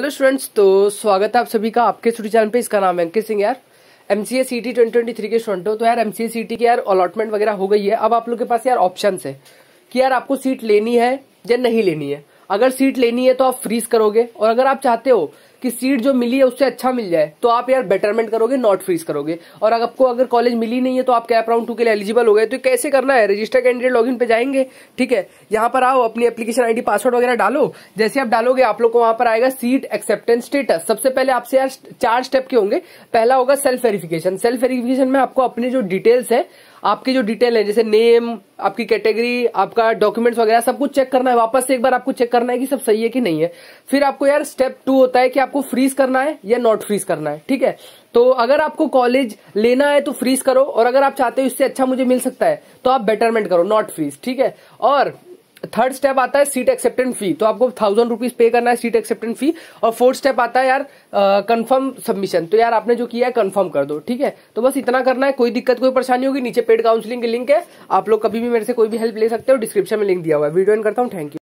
hello students तो स्वागत है आप सभी का आपके स्टूडियो चैनल पे इसका नाम है अंकित सिंह यार M C C T twenty twenty three के स्टूडेंट हो तो यार एम सी सी टी की यार अलॉटमेंट वगैरह हो गई है अब आप लोग के पास यार ऑप्शन है कि यार आपको सीट लेनी है या नहीं लेनी है अगर सीट लेनी है तो आप फ्रीज करोगे और अगर आप चाहते हो कि सीट जो मिली है उससे अच्छा मिल जाए तो आप यार बेटरमेंट करोगे नॉट फ्रीज करोगे और अगर आपको अगर कॉलेज मिली नहीं है तो आप कैप राउंड टू के लिए एलिजिबल हो गए तो कैसे करना है रजिस्टर कैंडिडेट लॉग पे जाएंगे ठीक है यहाँ पर आओ अपनी एप्लीकेशन आईडी पासवर्ड वगैरह डालो जैसे आप डालोगे आप लोग को वहां पर आएगा सीट एक्सेप्टेंस स्टेटस सबसे पहले आपसे यार चार स्टेप के होंगे पहला होगा सेल्फ वेरिफिकेशन सेल्फ वेरिफिकेशन में आपको अपने जो डिटेल्स है आपकी जो डिटेल है जैसे नेम आपकी कैटेगरी आपका डॉक्यूमेंट्स वगैरह सब कुछ चेक करना है वापस से एक बार आपको चेक करना है कि सब सही है कि नहीं है फिर आपको यार स्टेप टू होता है कि आप आपको फ्रीज करना है या नॉट फ्रीज करना है ठीक है तो अगर आपको कॉलेज लेना है तो फ्रीज करो और अगर आप चाहते हो इससे अच्छा मुझे मिल सकता है तो आप बेटरमेंट करो नॉट फ्रीज ठीक है और थर्ड स्टेप आता है सीट एक्सेप्टेंट फी तो आपको थाउजेंड रुपीज पे करना है सीट एक्सेप्टेंट फी और फोर्थ स्टेप आता है यार कंफर्म सबमिशन तो यार आपने जो किया है कंफर्म कर दो ठीक है तो बस इतना करना है कोई दिक्कत कोई परेशानी होगी नीचे पेड काउंसलिंग की लिंक है आप लोग कभी भी मेरे से कोई भी हेल्प ले सकते हो डिस्क्रिप्शन में लिंक दिया हुआ है वीडियो एंड करता हूँ थैंक यू